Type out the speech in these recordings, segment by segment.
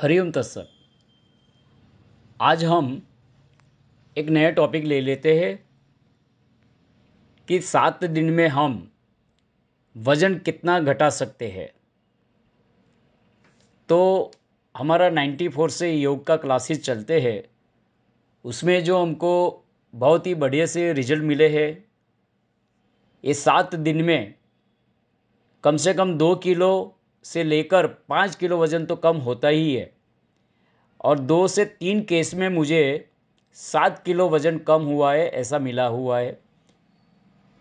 हरिओम तत्सत आज हम एक नया टॉपिक ले लेते हैं कि सात दिन में हम वज़न कितना घटा सकते हैं तो हमारा 94 से योग का क्लासेस चलते हैं उसमें जो हमको बहुत ही बढ़िया से रिजल्ट मिले हैं ये सात दिन में कम से कम दो किलो से लेकर पाँच किलो वज़न तो कम होता ही है और दो से तीन केस में मुझे सात किलो वज़न कम हुआ है ऐसा मिला हुआ है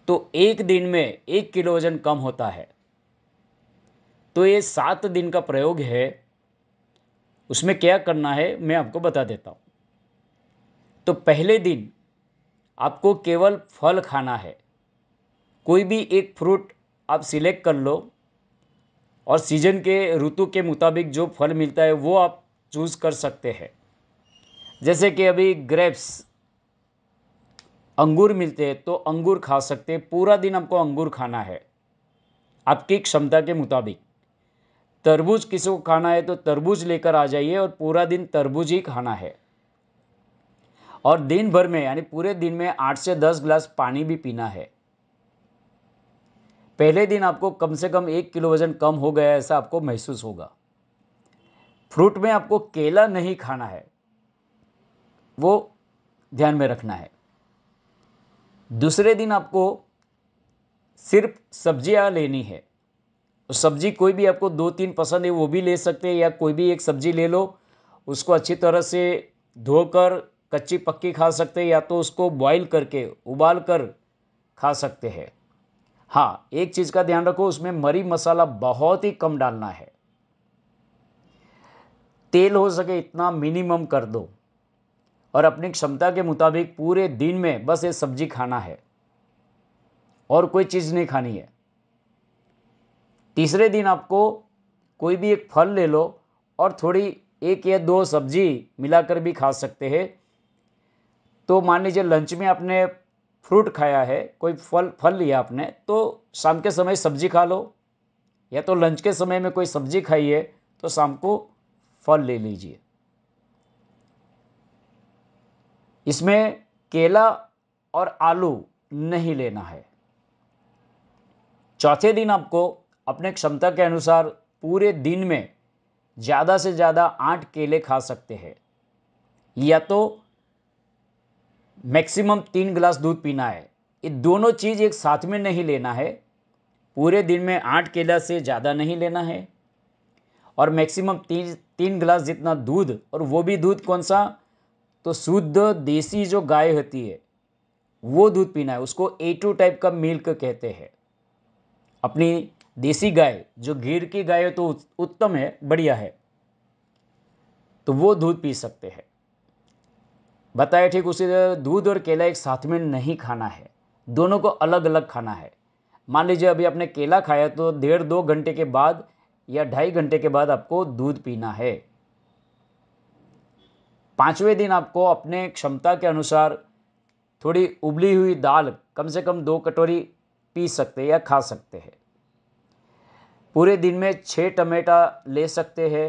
तो एक दिन में एक किलो वज़न कम होता है तो ये सात दिन का प्रयोग है उसमें क्या करना है मैं आपको बता देता हूँ तो पहले दिन आपको केवल फल खाना है कोई भी एक फ्रूट आप सिलेक्ट कर लो और सीजन के ऋतु के मुताबिक जो फल मिलता है वो आप चूज़ कर सकते हैं जैसे कि अभी ग्रेप्स अंगूर मिलते हैं तो अंगूर खा सकते हैं पूरा दिन आपको अंगूर खाना है आपकी क्षमता के मुताबिक तरबूज किसी को खाना है तो तरबूज लेकर आ जाइए और पूरा दिन तरबूज ही खाना है और दिन भर में यानी पूरे दिन में आठ से दस ग्लास पानी भी पीना है पहले दिन आपको कम से कम एक किलो वज़न कम हो गया ऐसा आपको महसूस होगा फ्रूट में आपको केला नहीं खाना है वो ध्यान में रखना है दूसरे दिन आपको सिर्फ सब्जियां लेनी है सब्जी कोई भी आपको दो तीन पसंद है वो भी ले सकते हैं या कोई भी एक सब्जी ले लो उसको अच्छी तरह से धोकर कच्ची पक्की खा सकते हैं या तो उसको बॉईल करके उबाल कर खा सकते हैं हाँ एक चीज़ का ध्यान रखो उसमें मरी मसाला बहुत ही कम डालना है तेल हो सके इतना मिनिमम कर दो और अपनी क्षमता के मुताबिक पूरे दिन में बस ये सब्जी खाना है और कोई चीज़ नहीं खानी है तीसरे दिन आपको कोई भी एक फल ले लो और थोड़ी एक या दो सब्जी मिलाकर भी खा सकते हैं तो मान लीजिए लंच में आपने फ्रूट खाया है कोई फल फल लिया आपने तो शाम के समय सब्जी खा लो या तो लंच के समय में कोई सब्जी खाइए तो शाम को फल ले लीजिए इसमें केला और आलू नहीं लेना है चौथे दिन आपको अपने क्षमता के अनुसार पूरे दिन में ज़्यादा से ज़्यादा आठ केले खा सकते हैं या तो मैक्सिमम तीन गिलास दूध पीना है ये दोनों चीज़ एक साथ में नहीं लेना है पूरे दिन में आठ केला से ज़्यादा नहीं लेना है और मैक्सिमम तीन तीन गिलास जितना दूध और वो भी दूध कौन सा तो शुद्ध देसी जो गाय होती है वो दूध पीना है उसको ए टू टाइप का मिल्क कहते हैं अपनी देसी गाय जो गिर की गाय है तो उत्तम है बढ़िया है तो वो दूध पी सकते हैं बताया ठीक उसी तरह दूध और केला एक साथ में नहीं खाना है दोनों को अलग अलग खाना है मान लीजिए अभी आपने केला खाया तो डेढ़ दो घंटे के बाद या ढाई घंटे के बाद आपको दूध पीना है पाँचवें दिन आपको अपने क्षमता के अनुसार थोड़ी उबली हुई दाल कम से कम दो कटोरी पी सकते या खा सकते हैं पूरे दिन में छः टमेटा ले सकते हैं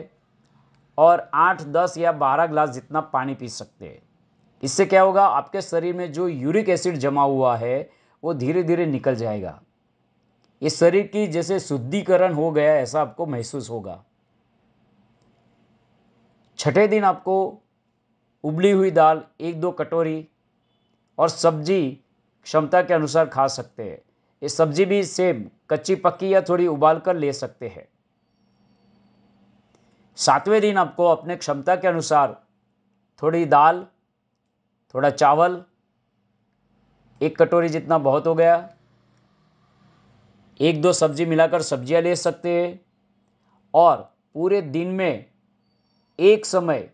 और आठ दस या बारह ग्लास जितना पानी पी सकते हैं इससे क्या होगा आपके शरीर में जो यूरिक एसिड जमा हुआ है वो धीरे धीरे निकल जाएगा ये शरीर की जैसे शुद्धिकरण हो गया ऐसा आपको महसूस होगा छठे दिन आपको उबली हुई दाल एक दो कटोरी और सब्जी क्षमता के अनुसार खा सकते हैं ये सब्जी भी सेम कच्ची पक्की या थोड़ी उबाल कर ले सकते हैं सातवें दिन आपको अपने क्षमता के अनुसार थोड़ी दाल थोड़ा चावल एक कटोरी जितना बहुत हो गया एक दो सब्ज़ी मिलाकर सब्जियां ले सकते हैं और पूरे दिन में एक समय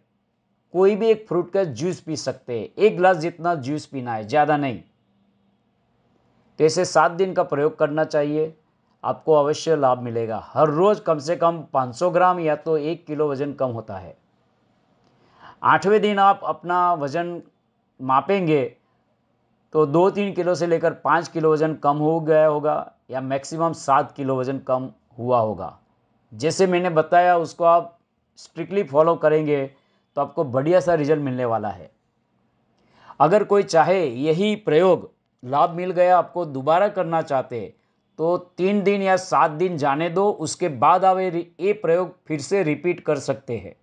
कोई भी एक फ्रूट का जूस पी सकते हैं एक ग्लास जितना जूस पीना है ज़्यादा नहीं तो इसे सात दिन का प्रयोग करना चाहिए आपको अवश्य लाभ मिलेगा हर रोज़ कम से कम 500 ग्राम या तो एक किलो वज़न कम होता है आठवें दिन आप अपना वज़न मापेंगे तो दो तीन किलो से लेकर पाँच किलो वज़न कम हो गया होगा या मैक्सिमम सात किलो वज़न कम हुआ होगा जैसे मैंने बताया उसको आप स्ट्रिक्टली फॉलो करेंगे तो आपको बढ़िया सा रिजल्ट मिलने वाला है अगर कोई चाहे यही प्रयोग लाभ मिल गया आपको दोबारा करना चाहते तो तीन दिन या सात दिन जाने दो उसके बाद आप ये प्रयोग फिर से रिपीट कर सकते हैं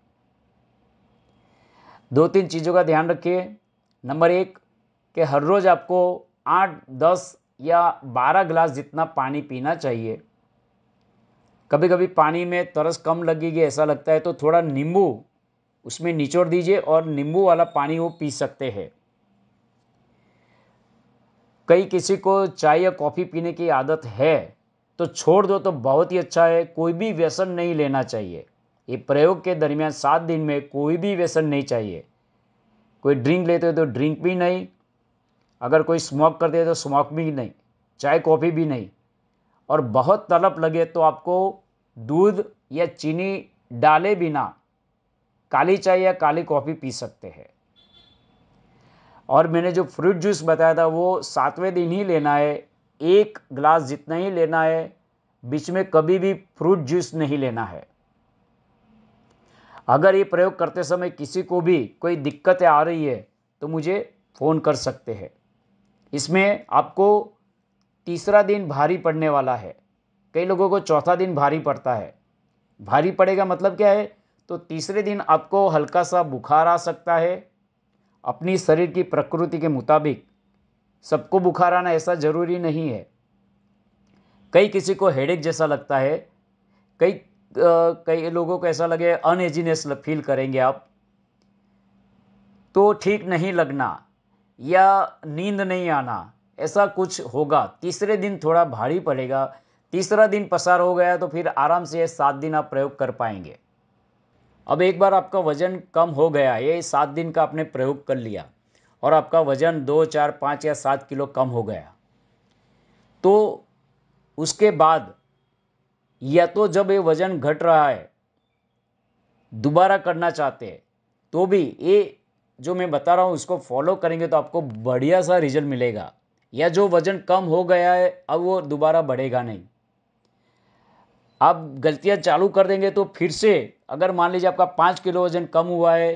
दो तीन चीज़ों का ध्यान रखिए नंबर एक कि हर रोज़ आपको आठ दस या बारह गिलास जितना पानी पीना चाहिए कभी कभी पानी में तरस कम लगेगी ऐसा लगता है तो थोड़ा नींबू उसमें निचोड़ दीजिए और नींबू वाला पानी वो पी सकते हैं कई किसी को चाय या कॉफ़ी पीने की आदत है तो छोड़ दो तो बहुत ही अच्छा है कोई भी व्यसन नहीं लेना चाहिए ये प्रयोग के दरमियान सात दिन में कोई भी व्यसन नहीं चाहिए कोई ड्रिंक लेते हो तो ड्रिंक भी नहीं अगर कोई स्मोक करते हो तो स्मोक भी नहीं चाय कॉफ़ी भी नहीं और बहुत तलब लगे तो आपको दूध या चीनी डाले बिना काली चाय या काली कॉफ़ी पी सकते हैं और मैंने जो फ्रूट जूस बताया था वो सातवें दिन ही लेना है एक ग्लास जितना ही लेना है बीच में कभी भी फ्रूट जूस नहीं लेना है अगर ये प्रयोग करते समय किसी को भी कोई दिक्कतें आ रही है तो मुझे फ़ोन कर सकते हैं इसमें आपको तीसरा दिन भारी पड़ने वाला है कई लोगों को चौथा दिन भारी पड़ता है भारी पड़ेगा मतलब क्या है तो तीसरे दिन आपको हल्का सा बुखार आ सकता है अपनी शरीर की प्रकृति के मुताबिक सबको बुखार आना ऐसा ज़रूरी नहीं है कई किसी को हेडेक जैसा लगता है कई कई लोगों को ऐसा लगे अनएजीनेस फील करेंगे आप तो ठीक नहीं लगना या नींद नहीं आना ऐसा कुछ होगा तीसरे दिन थोड़ा भारी पड़ेगा तीसरा दिन पसार हो गया तो फिर आराम से ये सात दिन आप प्रयोग कर पाएंगे अब एक बार आपका वजन कम हो गया ये सात दिन का आपने प्रयोग कर लिया और आपका वजन दो चार पाँच या सात किलो कम हो गया तो उसके बाद या तो जब ये वज़न घट रहा है दोबारा करना चाहते हैं तो भी ये जो मैं बता रहा हूँ उसको फॉलो करेंगे तो आपको बढ़िया सा रिजल्ट मिलेगा या जो वज़न कम हो गया है अब वो दोबारा बढ़ेगा नहीं आप गलतियाँ चालू कर देंगे तो फिर से अगर मान लीजिए आपका पाँच किलो वज़न कम हुआ है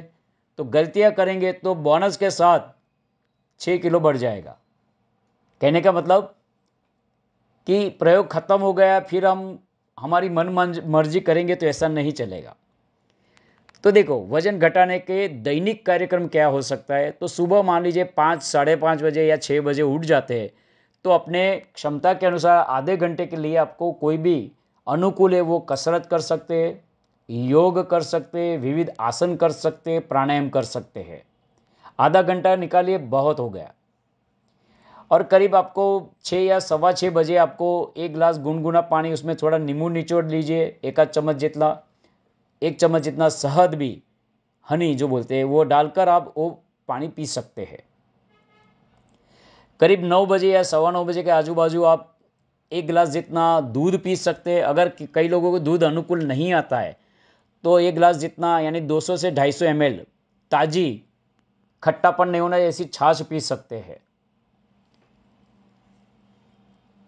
तो गलतियाँ करेंगे तो बोनस के साथ छः किलो बढ़ जाएगा कहने का मतलब कि प्रयोग ख़त्म हो गया फिर हम हमारी मन मर्जी करेंगे तो ऐसा नहीं चलेगा तो देखो वजन घटाने के दैनिक कार्यक्रम क्या हो सकता है तो सुबह मान लीजिए पाँच साढ़े पाँच बजे या छः बजे उठ जाते हैं तो अपने क्षमता के अनुसार आधे घंटे के लिए आपको कोई भी अनुकूल है वो कसरत कर सकते हैं योग कर सकते हैं विविध आसन कर सकते हैं प्राणायाम कर सकते हैं आधा घंटा निकालिए बहुत हो गया और करीब आपको छः या सवा छः बजे आपको एक गिलास गुनगुना पानी उसमें थोड़ा नींबू निचोड़ लीजिए एक आध चम्मच जितना एक चम्मच जितना शहद भी हनी जो बोलते हैं वो डालकर आप वो पानी पी सकते हैं करीब नौ बजे या सवा नौ बजे के आजू बाजू आप एक गिलास जितना दूध पी सकते हैं अगर कई लोगों को दूध अनुकूल नहीं आता है तो एक गिलास जितना यानी 200 से 250 सौ ताज़ी खट्टापन नहीं होना ऐसी छाछ पी सकते हैं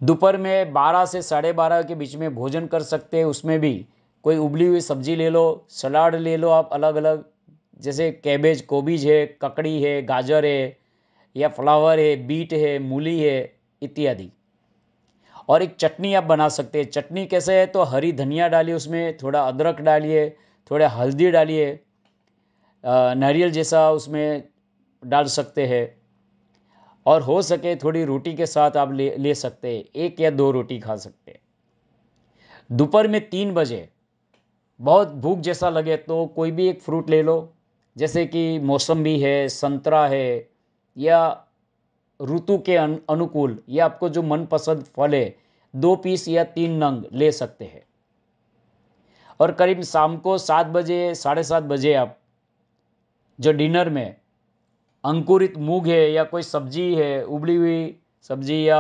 दोपहर में बारह से साढ़े बारह के बीच में भोजन कर सकते हैं उसमें भी कोई उबली हुई सब्ज़ी ले लो सलाड ले लो आप अलग अलग जैसे कैबेज कोबीज है ककड़ी है गाजर है या फ्लावर है बीट है मूली है इत्यादि और एक चटनी आप बना सकते हैं चटनी कैसे है तो हरी धनिया डालिए उसमें थोड़ा अदरक डालिए थोड़ा हल्दी डालिए नारियल जैसा उसमें डाल सकते हैं और हो सके थोड़ी रोटी के साथ आप ले ले सकते हैं एक या दो रोटी खा सकते हैं दोपहर में तीन बजे बहुत भूख जैसा लगे तो कोई भी एक फ्रूट ले लो जैसे कि मौसम्बी है संतरा है या ऋतु के अनुकूल या आपको जो मनपसंद फल है दो पीस या तीन नंग ले सकते हैं और करीब शाम को सात बजे साढ़े सात बजे आप जो डिनर में अंकुरित मूंग है या कोई सब्ज़ी है उबली हुई सब्ज़ी या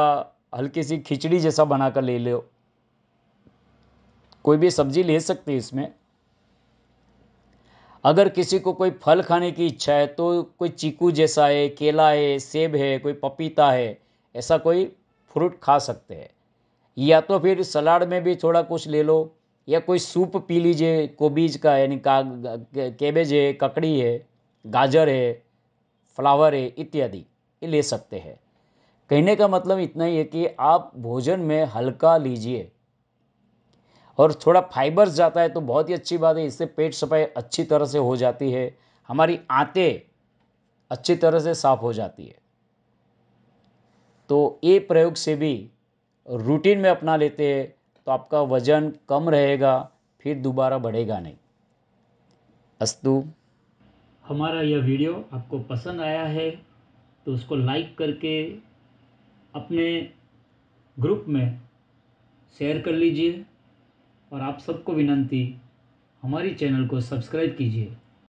हल्की सी खिचड़ी जैसा बनाकर ले लो कोई भी सब्ज़ी ले सकते हैं इसमें अगर किसी को कोई फल खाने की इच्छा है तो कोई चीकू जैसा है केला है सेब है कोई पपीता है ऐसा कोई फ्रूट खा सकते हैं या तो फिर सलाड में भी थोड़ा कुछ ले लो या कोई सूप पी लीजिए कोबीज का यानी का केबेज है ककड़ी है गाजर है फ्लावर है इत्यादि ये ले सकते हैं कहने का मतलब इतना ही है कि आप भोजन में हल्का लीजिए और थोड़ा फाइबर्स जाता है तो बहुत ही अच्छी बात है इससे पेट सफाई अच्छी तरह से हो जाती है हमारी आते अच्छी तरह से साफ हो जाती है तो ये प्रयोग से भी रूटीन में अपना लेते हैं तो आपका वज़न कम रहेगा फिर दोबारा बढ़ेगा नहीं अस्तु हमारा यह वीडियो आपको पसंद आया है तो उसको लाइक करके अपने ग्रुप में शेयर कर लीजिए और आप सबको विनंती हमारी चैनल को सब्सक्राइब कीजिए